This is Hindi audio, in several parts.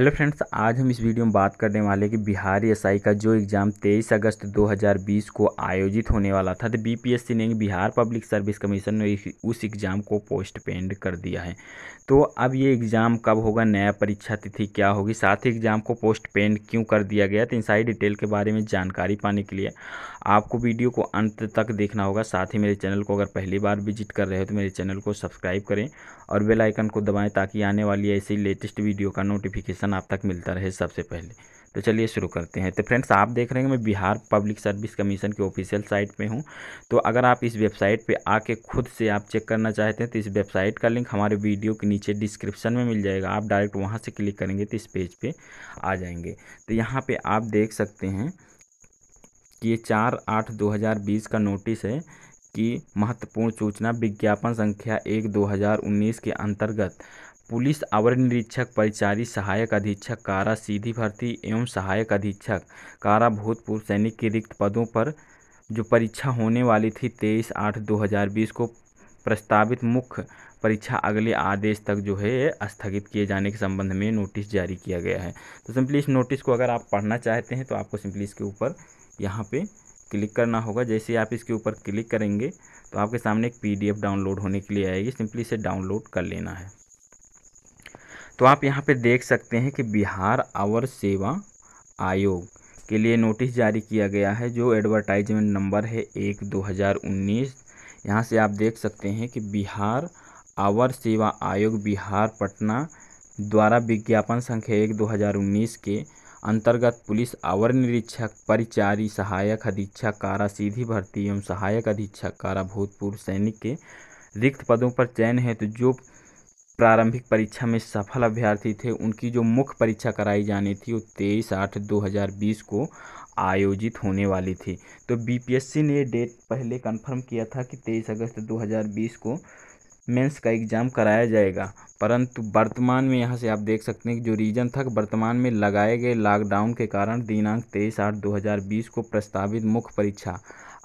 हेलो फ्रेंड्स आज हम इस वीडियो में बात करने वाले कि बिहार एस का जो एग्ज़ाम 23 अगस्त 2020 को आयोजित होने वाला था तो बीपीएससी ने बिहार पब्लिक सर्विस कमीशन ने उस एग्ज़ाम को पोस्टपेंड कर दिया है तो अब ये एग्ज़ाम कब होगा नया परीक्षा तिथि क्या होगी साथ ही एग्ज़ाम को पोस्टपेंड क्यों कर दिया गया तो इन सारी डिटेल के बारे में जानकारी पाने के लिए आपको वीडियो को अंत तक देखना होगा साथ ही मेरे चैनल को अगर पहली बार विजिट कर रहे हो तो मेरे चैनल को सब्सक्राइब करें और बेलाइकन को दबाएँ ताकि आने वाली ऐसी लेटेस्ट वीडियो का नोटिफिकेशन ज्ञान आप तक मिलता रहे सबसे पहले तो चलिए शुरू करते हैं तो फ्रेंड्स आप देख रहे हैं मैं बिहार पब्लिक सर्विस कमीशन के ऑफिशियल साइट पे हूँ तो अगर आप इस वेबसाइट पे आके खुद से आप चेक करना चाहते हैं तो इस वेबसाइट का लिंक हमारे वीडियो के नीचे डिस्क्रिप्शन में मिल जाएगा आप डायरेक्ट वहाँ से क्लिक करेंगे तो इस पेज पर पे आ जाएंगे तो यहाँ पर आप देख सकते हैं कि ये चार आठ दो का नोटिस है कि महत्वपूर्ण सूचना विज्ञापन संख्या एक दो के अंतर्गत पुलिस अवर निरीक्षक परिचारी सहायक अधीक्षक कारा सीधी भर्ती एवं सहायक अधीक्षक कारा भूतपूर्व सैनिक के रिक्त पदों पर जो परीक्षा होने वाली थी तेईस आठ दो हज़ार बीस को प्रस्तावित मुख्य परीक्षा अगले आदेश तक जो है स्थगित किए जाने के संबंध में नोटिस जारी किया गया है तो सिंपली इस नोटिस को अगर आप पढ़ना चाहते हैं तो आपको सिंपली इसके ऊपर यहाँ पे क्लिक करना होगा जैसे आप इसके ऊपर क्लिक करेंगे तो आपके सामने एक पीडीएफ डाउनलोड होने के लिए आएगी सिंपली इसे डाउनलोड कर लेना है तो आप यहाँ पे देख सकते हैं कि बिहार आवर सेवा आयोग के लिए नोटिस जारी किया गया है जो एडवर्टाइजमेंट नंबर है एक दो हज़ार उन्नीस यहाँ से आप देख सकते हैं कि बिहार आवर सेवा आयोग बिहार पटना द्वारा विज्ञापन संख्या एक दो हज़ार उन्नीस के अंतर्गत पुलिस आवर निरीक्षक परिचारी सहायक अधीक्षक कारा सीधी भर्ती एवं सहायक अधीक्षक कारा भूतपूर्व सैनिक के रिक्त पदों पर चयन है तो जो प्रारंभिक परीक्षा में सफल अभ्यर्थी थे उनकी जो मुख्य परीक्षा कराई जानी थी वो तेईस आठ बीस को आयोजित होने वाली थी तो बीपीएससी ने डेट पहले कंफर्म किया था कि 23 अगस्त 2020 को मेंस का एग्ज़ाम कराया जाएगा परंतु वर्तमान में यहाँ से आप देख सकते हैं कि जो रीजन था वर्तमान में लगाए गए लॉकडाउन के कारण दिनांक तेईस आठ बीस को प्रस्तावित मुख्य परीक्षा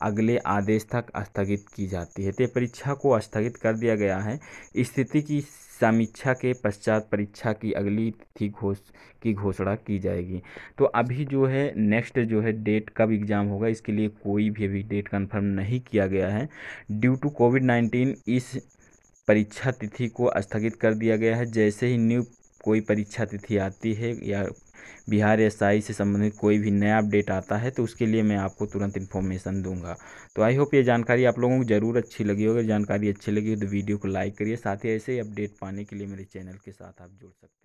अगले आदेश तक स्थगित की जाती है तो परीक्षा को स्थगित कर दिया गया है स्थिति की समीक्षा के पश्चात परीक्षा की अगली तिथि घोष की घोषणा की जाएगी तो अभी जो है नेक्स्ट जो है डेट कब एग्ज़ाम होगा इसके लिए कोई भी अभी डेट कंफर्म नहीं किया गया है ड्यू टू कोविड नाइन्टीन इस परीक्षा तिथि को स्थगित कर दिया गया है जैसे ही न्यू कोई परीक्षा तिथि आती है या बिहार एस से संबंधित कोई भी नया अपडेट आता है तो उसके लिए मैं आपको तुरंत इन्फॉर्मेशन दूंगा तो आई होप ये जानकारी आप लोगों को ज़रूर अच्छी लगी होगी जानकारी अच्छी लगी हो तो वीडियो को लाइक करिए साथ ही ऐसे ही अपडेट पाने के लिए मेरे चैनल के साथ आप जुड़ सकते हैं